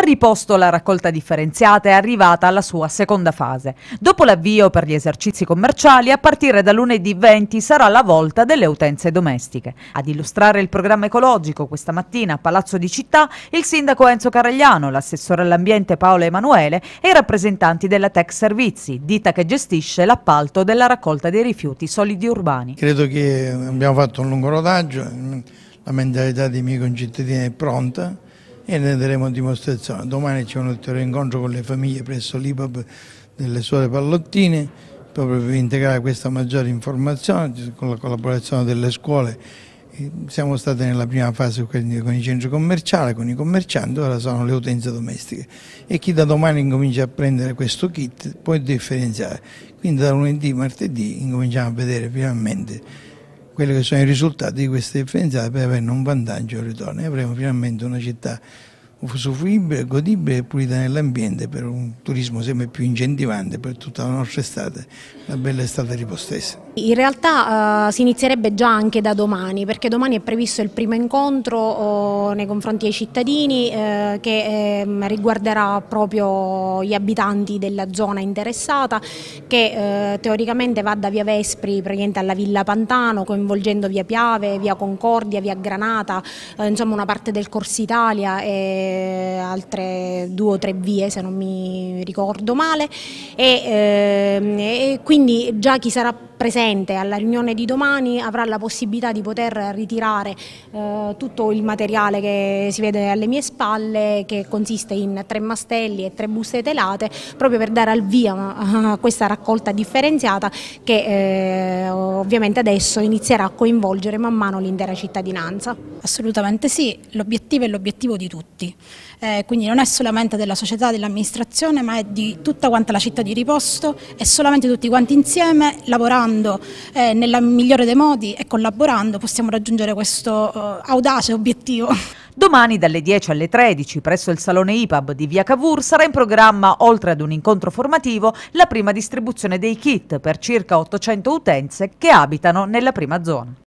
A riposto la raccolta differenziata è arrivata alla sua seconda fase. Dopo l'avvio per gli esercizi commerciali, a partire da lunedì 20 sarà la volta delle utenze domestiche. Ad illustrare il programma ecologico questa mattina a Palazzo di Città, il sindaco Enzo Caragliano, l'assessore all'ambiente Paolo Emanuele e i rappresentanti della Tech Servizi, ditta che gestisce l'appalto della raccolta dei rifiuti solidi urbani. Credo che abbiamo fatto un lungo rodaggio, la mentalità dei miei concittadini è pronta e ne daremo dimostrazione. Domani c'è un ulteriore incontro con le famiglie presso l'IPAB delle suore pallottine, proprio per integrare questa maggiore informazione con la collaborazione delle scuole. Siamo stati nella prima fase con i centri commerciali, con i commercianti, ora sono le utenze domestiche e chi da domani incomincia a prendere questo kit può differenziare. Quindi da lunedì, martedì incominciamo a vedere finalmente quelli che sono i risultati di queste differenziate per avere un vantaggio al ritorno e avremo finalmente una città usufruibile, godibile e pulita nell'ambiente per un turismo sempre più incentivante per tutta la nostra estate, la bella estate ripostessa. In realtà eh, si inizierebbe già anche da domani perché domani è previsto il primo incontro oh, nei confronti dei cittadini eh, che eh, riguarderà proprio gli abitanti della zona interessata che eh, teoricamente va da via Vespri praticamente alla Villa Pantano coinvolgendo via Piave, via Concordia, via Granata, eh, insomma una parte del Corso Italia e altre due o tre vie se non mi ricordo male e, ehm, e quindi già chi sarà presente alla riunione di domani avrà la possibilità di poter ritirare eh, tutto il materiale che si vede alle mie spalle che consiste in tre mastelli e tre buste telate proprio per dare al via a questa raccolta differenziata che eh, ovviamente adesso inizierà a coinvolgere man mano l'intera cittadinanza. Assolutamente sì, l'obiettivo è l'obiettivo di tutti, eh, quindi non è solamente della società, dell'amministrazione ma è di tutta quanta la città di riposto e solamente tutti quanti insieme lavorando lavorando eh, nella migliore dei modi e collaborando possiamo raggiungere questo eh, audace obiettivo. Domani dalle 10 alle 13 presso il Salone IPAB di Via Cavour sarà in programma, oltre ad un incontro formativo, la prima distribuzione dei kit per circa 800 utenze che abitano nella prima zona.